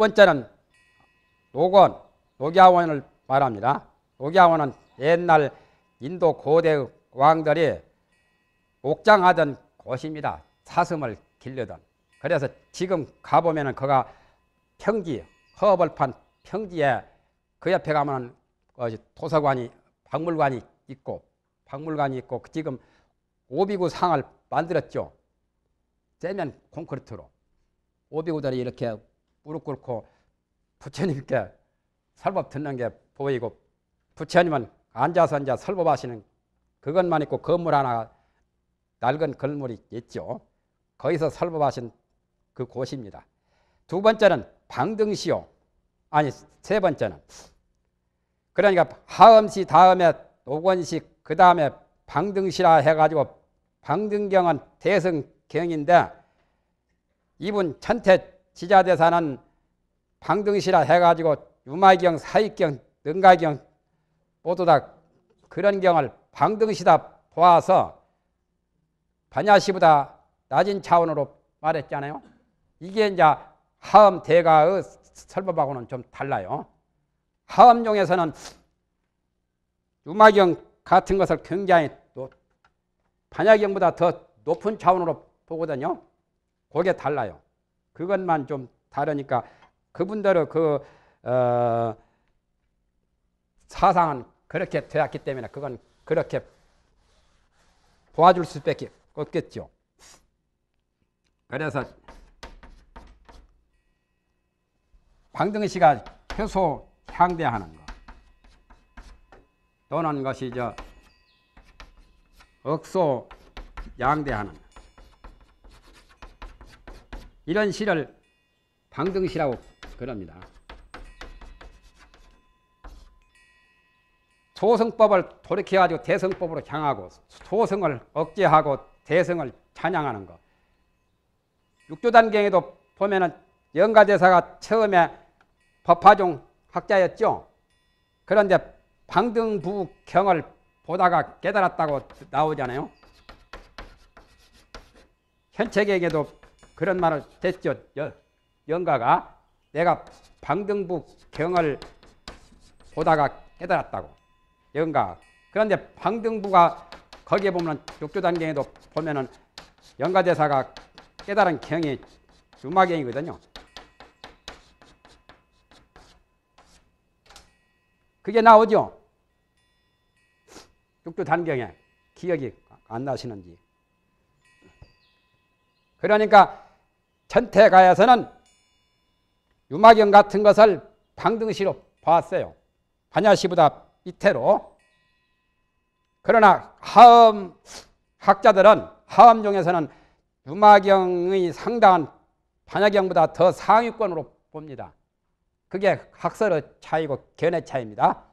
번째는 노건, 노기아원을 말합니다. 노기아원은 옛날 인도 고대 왕들이 옥장하던 곳입니다. 사슴을 길르던. 그래서 지금 가보면은 그가 평지, 허벌판 평지에 그 옆에 가면 은 어, 도서관이, 박물관이 있고, 박물관이 있고, 지금 오비구 상을 만들었죠. 세면 콘크리트로. 오비구들이 이렇게 무릎 꿇고 부처님께 설법 듣는 게 보이고 부처님은 앉아서 앉아 설법하시는 그것만 있고 건물 하나 낡은 건물이 있죠. 거기서 설법하신 그 곳입니다. 두 번째는 방등시요. 아니 세 번째는 그러니까 하음시 다음에 노건시그 다음에 방등시라 해가지고 방등경은 대승경인데 이분 천태 지자대사는 방등시라 해가지고 유마경, 사익경, 능가경 모두 다 그런 경을 방등시다 보아서 반야시보다 낮은 차원으로 말했잖아요. 이게 이제 하음 대가의 설법하고는 좀 달라요. 하음용에서는 유마경 같은 것을 굉장히 반야경보다 더 높은 차원으로 보거든요. 그게 달라요. 그것만 좀 다르니까 그분들의 그 어, 사상은 그렇게 되었기 때문에 그건 그렇게 도와줄 수밖에 없겠죠. 그래서 방등 씨가 최소 향대하는 것 또는 것이 저 억소 양대하는 이런 시를 방등시라고 그럽니다. 조성법을 돌이켜가지고 대성법으로 향하고 조성을 억제하고 대성을 찬양하는 것. 육조단경에도 보면은 영가대사가 처음에 법화종 학자였죠. 그런데 방등부경을 보다가 깨달았다고 나오잖아요. 현책에게도 그런 말을 했죠. 영가가 내가 방등북 경을 보다가 깨달았다고. 영가. 그런데 방등부가 거기에 보면 육조단경에도 보면은 영가대사가 깨달은 경이 주마경이거든요. 그게 나오죠. 육조단경에 기억이 안 나시는지. 그러니까 전태가에서는 유마경 같은 것을 방등시로 봤어요. 반야시보다 밑태로. 그러나 하음 학자들은 하음종에서는 유마경의 상당한 반야경보다 더 상위권으로 봅니다. 그게 학설의 차이고 견해 차이입니다.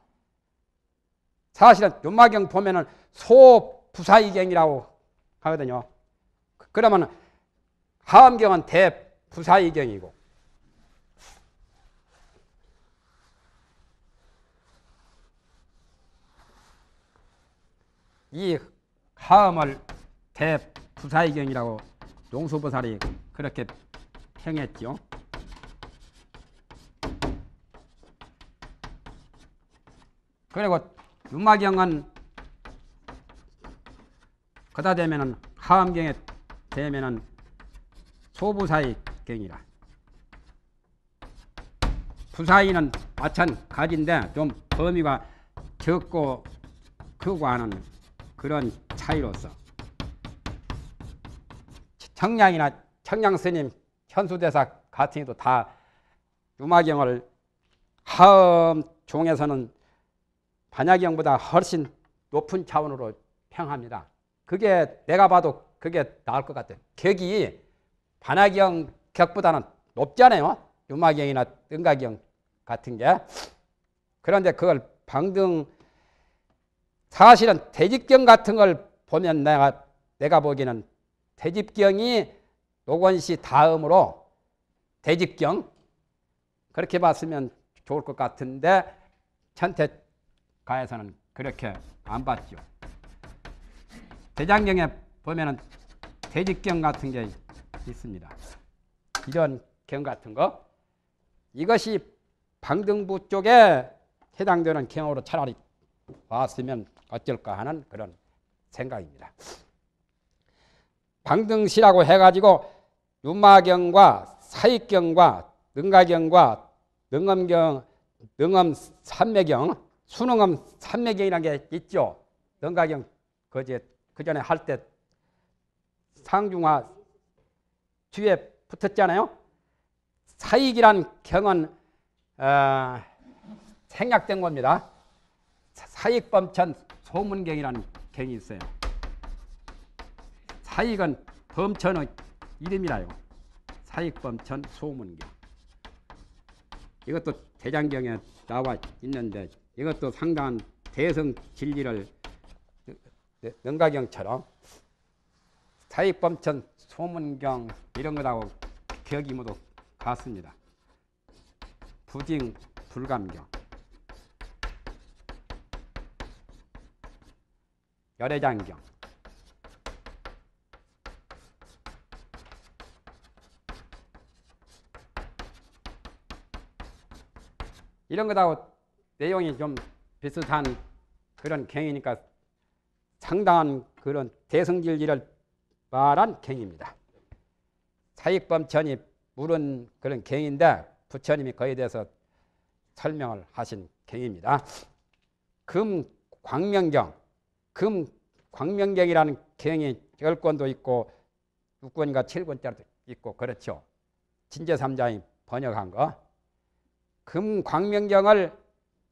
사실은 유마경 보면은 소부사이경이라고 하거든요. 그러면 하암경은 대부사의경이고 이 하음을 대부사의경이라고 용수보살이 그렇게 평했죠 그리고 유마경은 그다 되면은 하암경에 되면은 소부사익경이라. 부사이는 마찬가지인데 좀 범위가 적고 크고 하는 그런 차이로서 청량이나 청량스님 현수대사 같은 경도다 유마경을 하음 종에서는 반야경보다 훨씬 높은 차원으로 평합니다. 그게 내가 봐도 그게 나을 것 같아요. 격이 반하경 격보다는 높잖아요. 유마경이나 등가경 같은 게. 그런데 그걸 방등 사실은 대집경 같은 걸 보면 내가 내가 보기에는 대집경이 노건시 다음으로 대집경 그렇게 봤으면 좋을 것 같은데 천태가에서는 그렇게 안 봤죠. 대장경에 보면은 대집경 같은 게 있습니다. 이런 경 같은 거 이것이 방등부 쪽에 해당되는 경우로 차라리 왔으면 어쩔까 하는 그런 생각입니다. 방등시라고 해가지고 유마경과 사익경과 능가경과 능엄경, 능엄 삼매경, 수능엄 삼매경이라는 게 있죠. 능가경 그제 그 전에 할 때 상중하 뒤에 붙었잖아요. 사익이란 경은 어, 생략된 겁니다. 사익범천 소문경이라는 경이 있어요. 사익은 범천의 이름이라요. 사익범천 소문경. 이것도 대장경에 나와 있는데 이것도 상당한 대성 진리를 네, 네, 능가경처럼 사익범천, 소문경 이런 거하고 기억이 모두 같습니다. 부징, 불감경. 열애장경. 이런 거하고 내용이 좀 비슷한 그런 경이니까 상당한 그런 대성질 일을 발한 갱입니다. 사익범 전입 물은 그런 갱인데 부처님이 거기에 대해서 설명을 하신 갱입니다. 금 광명경, 금 광명경이라는 갱이 열권도 있고 6권과 7권짜리도 있고 그렇죠. 진제삼자이 번역한 거. 금 광명경을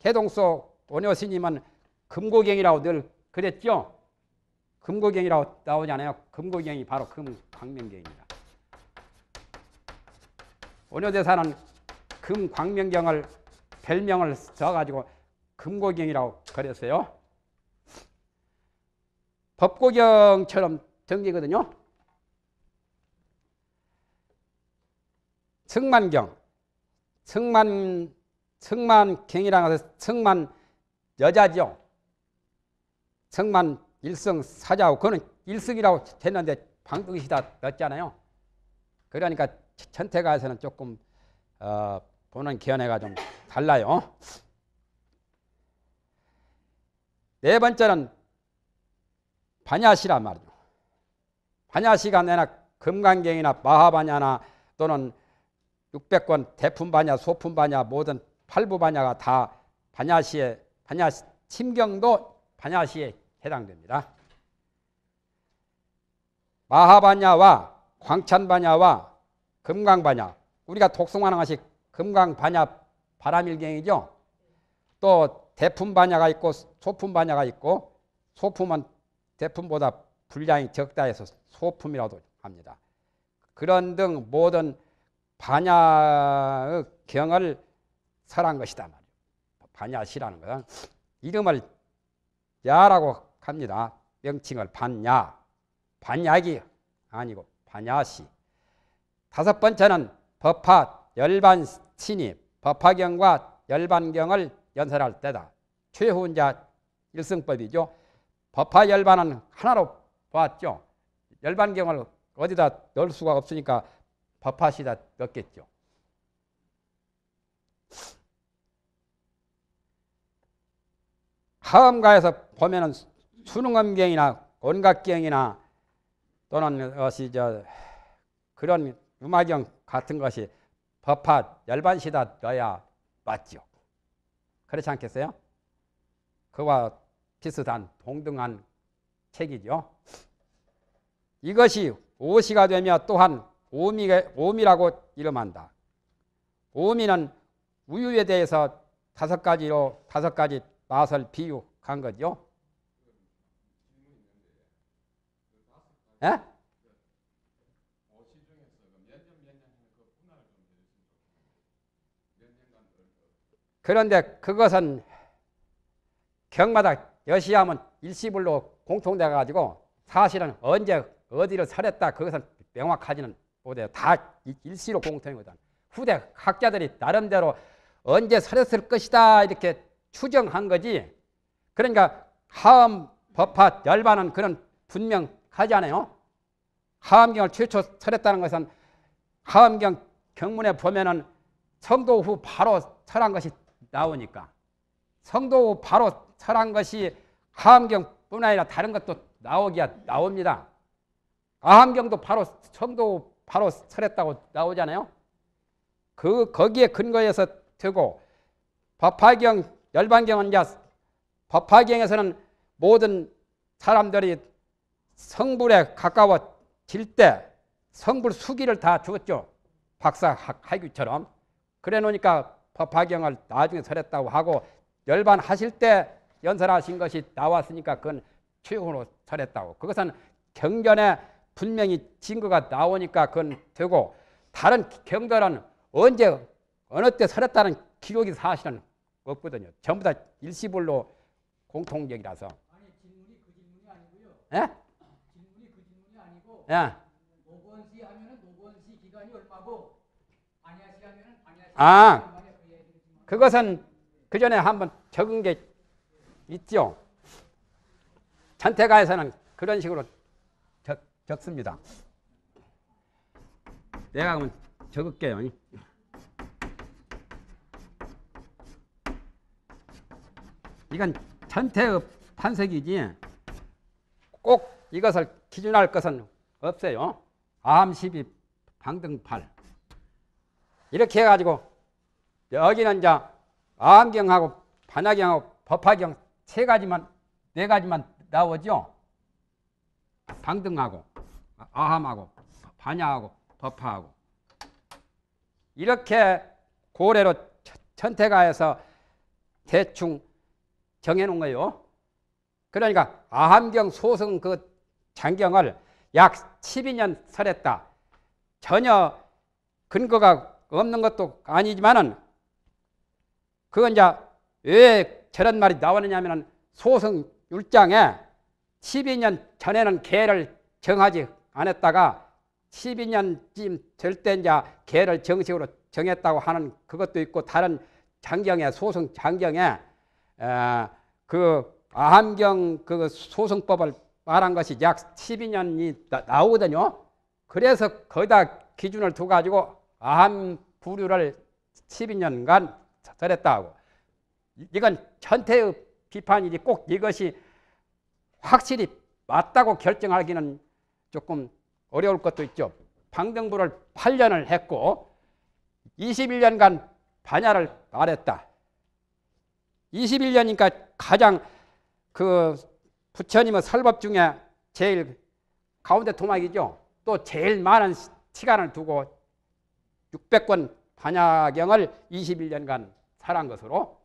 개동소 오녀스님은 금고경이라고 늘 그랬죠. 금고경이라고 나오잖아요. 금고경이 바로 금광명경입니다. 원효대사는 금광명경을 별명을 써가지고 금고경이라고 그랬어요. 법고경처럼 등기거든요. 승만경, 승만, 승만경이라고 해서 승만 여자죠. 승만 일성 사자고 그는 일성이라고 했는데 방등시다 넣었잖아요. 그러니까 천태가에서는 조금 어, 보는 견해가 좀 달라요. 네 번째는 반야시란 말이죠. 반야시가 내나 금강경이나 마하반야나 또는 600권 대품반야, 소품반야 모든 팔부반야가 다 반야시의 반야 시침경도 반야시의 해당됩니다. 마하반야와 광찬반야와 금강반야 우리가 독성하나 금강반야 바람일경이죠. 또 대품반야가 있고 소품반야가 있고 소품은 대품보다 분량이 적다 해서 소품이라도 합니다. 그런 등 모든 반야의 경을 설한 것이다 말이에요. 반야시라는 것은 이름을 야라고 합니다. 명칭을 반야, 반약이 아니고 반야시. 다섯 번째는 법화 열반 신입, 법화경과 열반경을 연설할 때다. 최후자 일승법이죠. 법화 열반은 하나로 보죠 열반경을 어디다 넣을 수가 없으니까 법화시다 넣겠죠. 하음가에서 보면은 수능검경이나 온각경이나 또는 것이 저 그런 유마경 같은 것이 법화 열반시다 넣어야 맞죠. 그렇지 않겠어요? 그와 비슷한 동등한 책이죠. 이것이 오시가 되며 또한 오미, 오미라고 이름한다. 오미는 우유에 대해서 다섯 가지로 다섯 가지 맛을 비유한 거죠. 예? 그런데 그것은 경마다 여시하면 일시불로 공통돼 가지고 사실은 언제 어디를 살했다 그것은 명확하지는 못해요. 다 일시로 공통이거든. 후대 학자들이 나름대로 언제 살했을 것이다 이렇게 추정한 거지. 그러니까 하음 법화 열반은 그런 분명 하지 않아요. 하암경을 최초 설했다는 것은 하암경 경문에 보면은 성도 후 바로 설한 것이 나오니까 성도 후 바로 설한 것이 하암경뿐 아니라 다른 것도 나오기야 나옵니다. 아함경도 바로 성도 바로 설했다고 나오잖아요. 그 거기에 근거해서 되고 법화경 열반경은 법화경에서는 모든 사람들이 성불에 가까워질 때 성불 수기를 다 주었죠. 박사 학규처럼. 그래 놓으니까 법화경을 나중에 설했다고 하고 열반 하실 때 연설하신 것이 나왔으니까 그건 최후로 설했다고. 그것은 경전에 분명히 증거가 나오니까 그건 되고 다른 경전은 언제 어느 때 설했다는 기록이 사실은 없거든요. 전부 다 일시불로 공통적이라서. 아니 질문이 그 질문이 아니고요. 예? 예. 노건시 하면은 노건시 기간이 얼마고 반야시 하면은 반야시 아. 그 그것은 그 전에 한 번 적은 게 있죠. 전태가에서는 그런 식으로 적, 적습니다. 내가 그러면 적을게요. 이건 전태의 판색이지꼭 이것을 기준할 것은 없어요. 암 12, 방등 8. 이렇게 해가지고 여기는 이제 암경하고 반야경하고 법화경 세 가지만 네 가지만 나오죠. 방등하고 아함하고 반야하고 법화하고 이렇게 고래로 천태가에서 대충 정해놓은 거예요. 그러니까 아함경 소승 그 장경을 약 12년 설했다. 전혀 근거가 없는 것도 아니지만은 그건 이제 왜 저런 말이 나오느냐면은 하 소승 율장에 12년 전에는 개를 정하지 않았다가 12년쯤 절대 이제 개를 정식으로 정했다고 하는 그것도 있고 다른 장경에 소승 장경에 에, 그 암경 그 소승법을 말한 것이 약 12년이 나오거든요. 그래서 거기다 기준을 두 가지고 암 부류를 12년간 절했다 하고 이건 전태의 비판이지 꼭 이것이 확실히 맞다고 결정하기는 조금 어려울 것도 있죠. 방등부를 8년을 했고 21년간 반야를 말했다. 21년이니까 가장 그 부처님은 설법 중에 제일 가운데 도막이죠. 또 제일 많은 시간을 두고 600권 반야경을 21년간 살한 것으로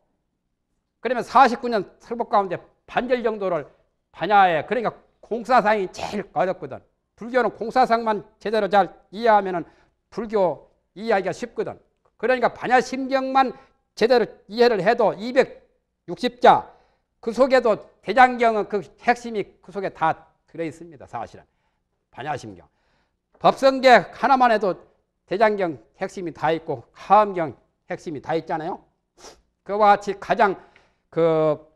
그러면 49년 설법 가운데 반절 정도를 반야에 그러니까 공사상이 제일 어렵거든. 불교는 공사상만 제대로 잘 이해하면 불교 이해하기가 쉽거든. 그러니까 반야심경만 제대로 이해를 해도 260자 그 속에도 대장경은 그 핵심이 그 속에 다 들어 있습니다. 사실은 반야심경. 법성계 하나만 해도 대장경 핵심이 다 있고 하암경 핵심이 다 있잖아요. 그와 같이 가장 그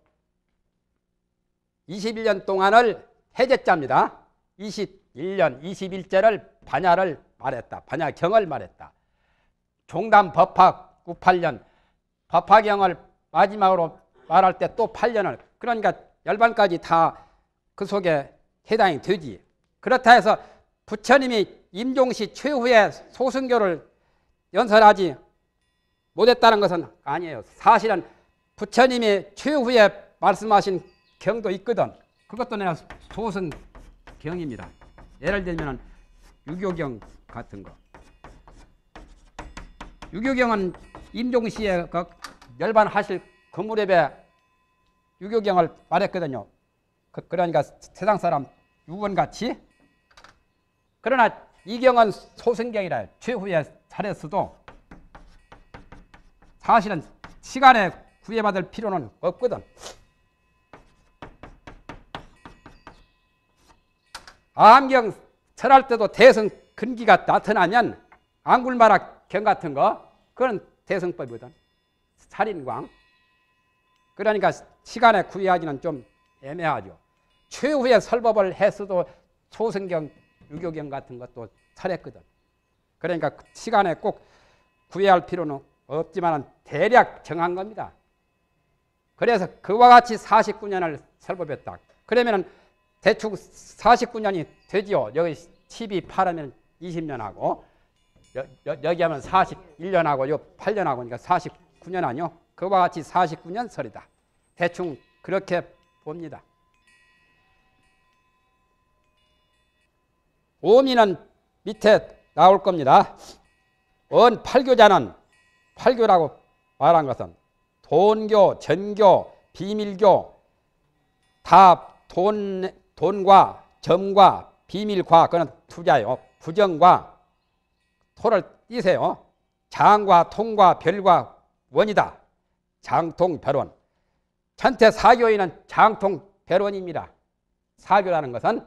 21년 동안을 해제자입니다. 21년 21제를 반야를 말했다. 반야경을 말했다. 종단 법학 98년 법학경을 마지막으로 말할 때 또 8년을 그러니까 열반까지 다 그 속에 해당이 되지. 그렇다 해서 부처님이 임종시 최후의 소승교를 연설하지 못했다는 것은 아니에요. 사실은 부처님이 최후에 말씀하신 경도 있거든. 그것도 내가 소승 경입니다. 예를 들면 유교경 같은 거. 유교경은 임종시에 그 열반하실 그무에 유교경을 말했거든요. 그, 러니까 세상 사람 유언같이 그러나 이 경은 소승경이라 최후의 차례에서도 사실은 시간에 구애받을 필요는 없거든. 암경 철할 때도 대승 근기가 나타나면 안굴마락 경 같은 거 그건 대승법이거든. 살인광. 그러니까 시간에 구애하기는 좀 애매하죠. 최후의 설법을 했어도 초승경, 유교경 같은 것도 설했거든. 그러니까 시간에 꼭 구애할 필요는 없지만 대략 정한 겁니다. 그래서 그와 같이 49년을 설법했다. 그러면 대충 49년이 되지요. 여기 12, 8하면 20년하고 여, 기 하면 41년하고 8년하고 그러니까 49년 아니요. 그와 같이 49년 설이다. 대충 그렇게 봅니다. 오미는 밑에 나올 겁니다. 언 8교자는 8교라고 말한 것은 돈교, 전교, 비밀교 다 돈, 돈과 점과 비밀과 그는 투자요. 부정과 토를 띄세요. 장과 통과 별과 원이다. 장통 별원. 전체 사교인은 장통 배론입니다 사교라는 것은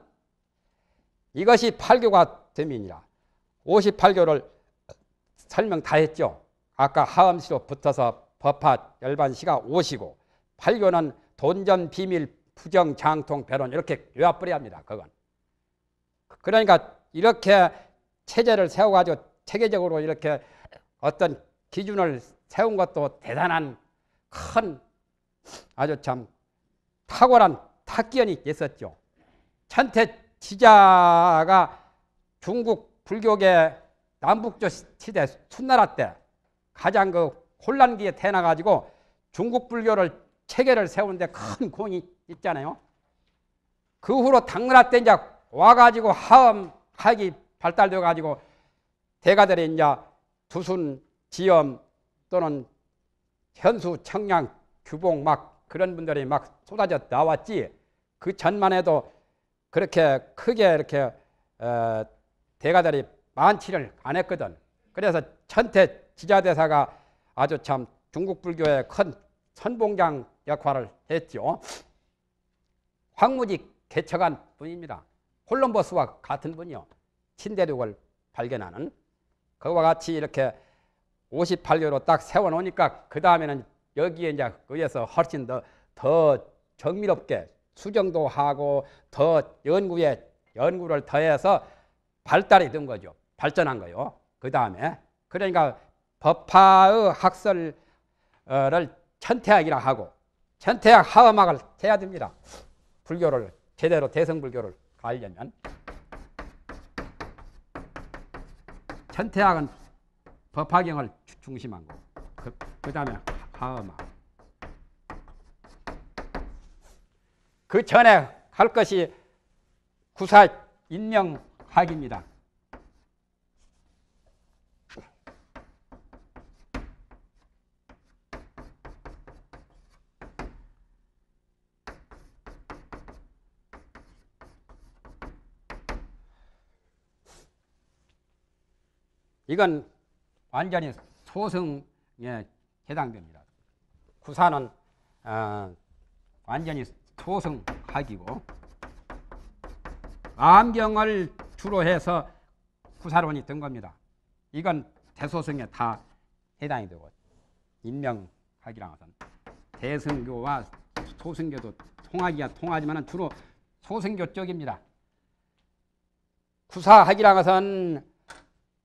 이것이 팔교가 됨이니라. 58교를 설명 다 했죠. 아까 하음시로 붙어서 법화 열반시가 5시고 팔교는 돈전 비밀 부정 장통 배론 이렇게 요약뿌리 합니다. 그건. 그러니까 이렇게 체제를 세워가지고 체계적으로 이렇게 어떤 기준을 세운 것도 대단한 큰 아주 참 탁월한 탁견이 있었죠. 찬태 지자가 중국 불교계 남북조 시대 춘나라 때 가장 그 혼란기에 태어나가지고 중국 불교를 체계를 세우는데 큰 공이 있잖아요. 그 후로 당나라 때 이제 와가지고 하음 학이 발달돼가지고 대가들이 이제 두순 지엄 또는 현수 청량 규봉 막 그런 분들이 막 쏟아져 나왔지 그 전만 해도 그렇게 크게 이렇게 어, 대가들이 만치를 안 했거든. 그래서 천태 지자대사가 아주 참 중국 불교의 큰 선봉장 역할을 했죠. 황무지 개척한 분입니다. 콜럼버스와 같은 분이요. 신대륙을 발견하는 그와 같이 이렇게 58료로 딱 세워놓으니까 그 다음에는 여기에 이제 기에서 훨씬 더, 더 정밀롭게 수정도 하고 더 연구에 연구를 더해서 발달이 된 거죠. 발전한 거요. 그 다음에 그러니까 법화의 학설을 천태학이라 하고 천태학 하음학을 해야 됩니다. 불교를 제대로 대성불교를 가려면 천태학은 법화경을 중심한 거. 그, 그 다음에 음마그 전에 할 것이 구사 인명학입니다. 이건 완전히 소승에 해당됩니다. 구사는 어, 완전히 토성학이고 암경을 주로 해서 구사론이 된 겁니다. 이건 대소승에 다 해당이 되고 인명학이랑 하 대승교와 소승교도 통학이야 통하지만 주로 소승교 쪽입니다. 구사학이랑 하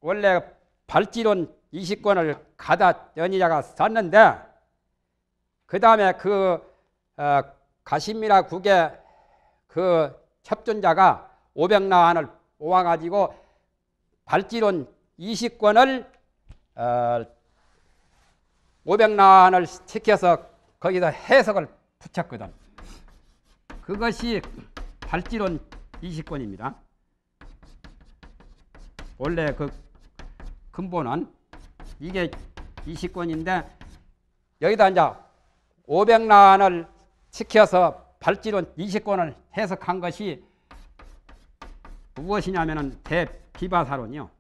원래 발지론 20권을 가다 연희자가 썼는데 그 다음에 그 어, 가시미라 국의 그 협존자가 500나환을 모아가지고 발찌론 20권을 어, 500나환을 시켜서 거기다 해석을 붙였거든. 그것이 발찌론 20권입니다. 원래 그 근본은 이게 20권인데 여기다 이제 500난을 지켜서 발지론 20권을 해석한 것이 무엇이냐면 대비바사론이요.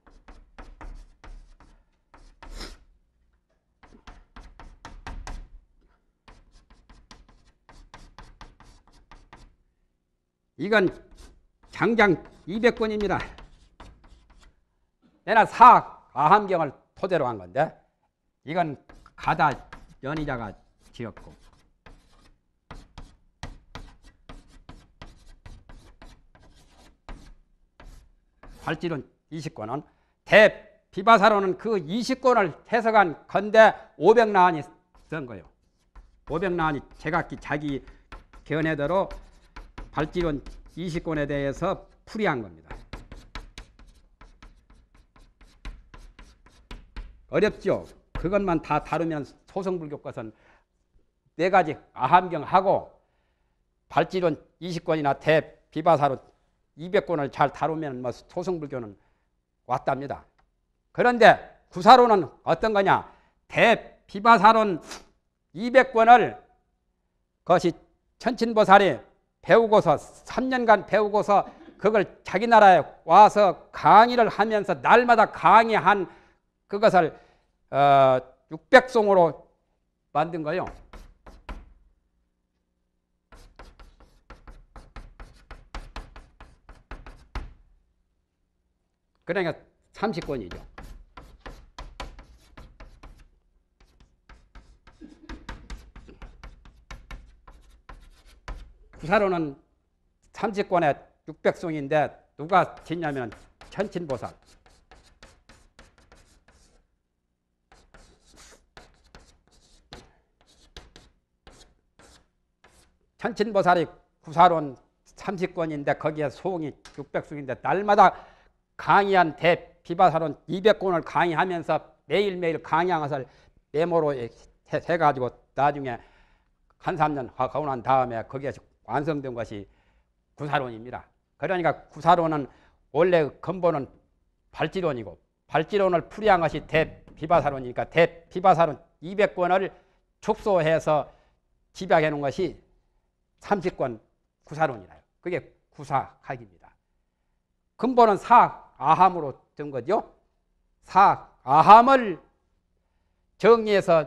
이건 장장 200권입니다. 내나 사학 아함경을 토대로 한 건데 이건 가다 연의자가 기어코 활질은 20권은 대비바사로는 그 20권을 해석한 건대 500나한이 쓴거요 500나한이 제각기 자기 견해대로 발질은 20권에 대해서 풀이한 겁니다. 어렵죠? 그것만 다 다루면 소성불교과선 네 가지 아함경하고 발지론 20권이나 대비바사로 200권을 잘 다루면 뭐 소승불교는 왔답니다. 그런데 구사론은 어떤 거냐? 대비바사론 200권을 그것이 천친보살이 배우고서 3년간 배우고서 그걸 자기 나라에 와서 강의를 하면서 날마다 강의한 그것을 어, 600송으로 만든 거예요. 그러니까 30권이죠. 구사로는 30권에 600송인데 누가 짓냐면 천친보살. 천친보살이 구사론 30권인데 거기에 소홍이 600송인데 날마다 강의한 대 비바사론 200권을 강의하면서 매일매일 강의한 것을 메모로 해가지고 나중에 한 3년 가고 난 다음에 거기에 완성된 것이 구사론입니다. 그러니까 구사론은 원래 근본은 발지론이고 발지론을 풀이한 것이 대비바사론이니까 대비바사론 200권을 축소해서 집약해 놓은 것이 30권 구사론이라요. 그게 구사학입니다. 근본은 사학 아함으로 된 거죠. 사 아함을 정리해서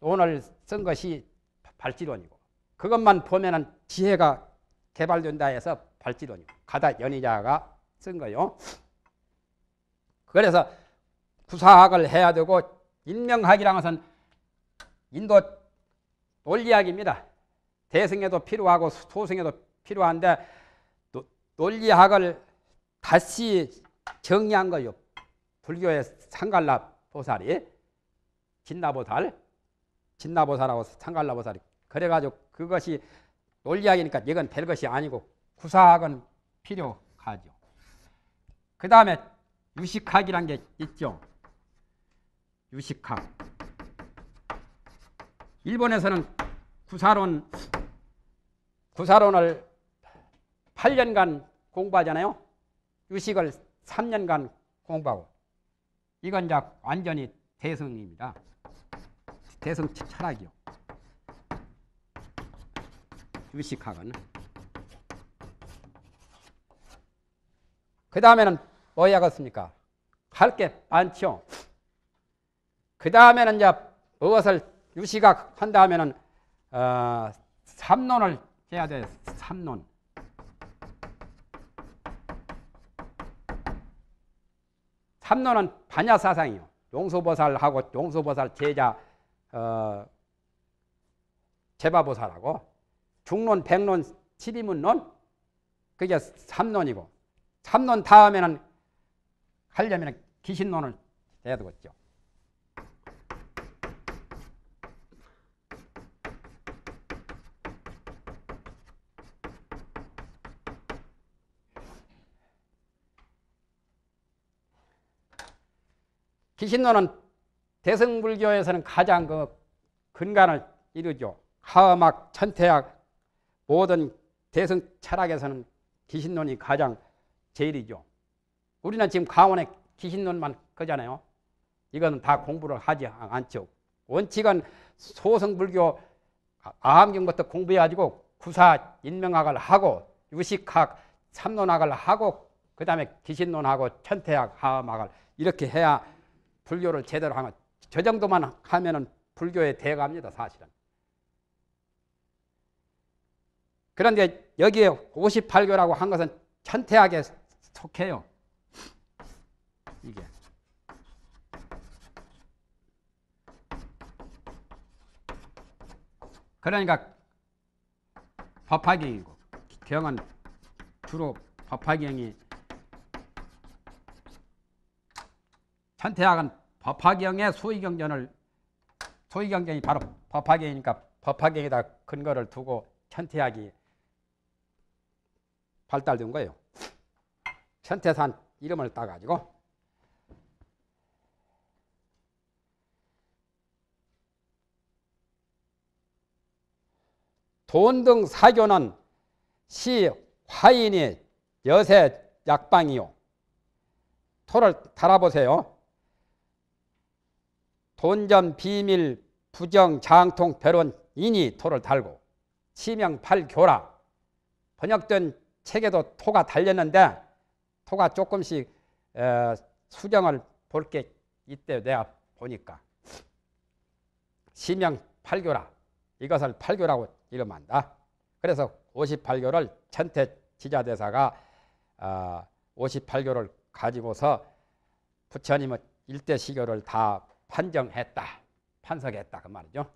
오늘 쓴 것이 발지론이고 그것만 보면은 지혜가 개발된다 해서 발지론이고 가다 연희자가 쓴 거요. 그래서 구사학을 해야 되고 인명학이란 것은 인도 논리학입니다. 대승에도 필요하고 소승에도 필요한데 논리학을 다시 정리한 거요. 불교의 상갈라 보살이 진나보살, 진나보살하고 상갈라 보살이 그래가지고 그것이 논리학이니까 이건 별 것이 아니고 구사학은 필요하죠. 그 다음에 유식학이란 게 있죠. 유식학. 일본에서는 구사론, 구사론을 8년간 공부하잖아요. 유식을 3년간 공부하고 이건 이제 완전히 대승입니다. 대승 철학이요. 유식학은. 그 다음에는 뭐야겠습니까? 할 게 많죠. 그 다음에는 이제 무엇을 유식학 한다면은 어, 삼론을 해야 돼요. 삼론. 삼노는 반야 사상이요. 용서보살하고 용서보살 제자 어, 제바보살하고 중론 백론 칠이문론 그게 삼론이고 삼론 다음에는 하려면 기신론을 해야 되겠죠. 기신론은 대승불교에서는 가장 그 근간을 이루죠. 하음학, 천태학 모든 대승 철학에서는 기신론이 가장 제일이죠. 우리는 지금 강원의 기신론만 거잖아요. 이건 다 공부를 하지 않죠. 원칙은 소승불교 아, 아함경부터 공부해가지고 구사 인명학을 하고 유식학 삼론학을 하고 그 다음에 기신론하고 천태학 하음학을 이렇게 해야 불교를 제대로 하면 저 정도만 하면은 불교에대가합니다 사실은. 그런데 여기에 58교라고 한 것은 천태학에 속해요. 이게. 그러니까 법화경이고 경은 주로 법화경이 천태학은 법화경의 수의경전을 수의경전이 바로 법화경이니까 법화경에다 근거를 두고 천태학이 발달된 거예요. 천태산 이름을 따가지고 돈 등 사교는 시 화인이 여세 약방이요. 토를 달아보세요. 돈전 비밀 부정 장통 배론 인이 토를 달고 치명 팔교라 번역된 책에도 토가 달렸는데 토가 조금씩 에, 어, 수정을 볼 게 있대요 내가 보니까 치명 팔교라 이것을 팔교라고 이름한다. 그래서 58교를 천태 지자대사가 어, 58교를 가지고서 부처님은 일대 시교를 다 판정했다. 판석했다. 그 말이죠.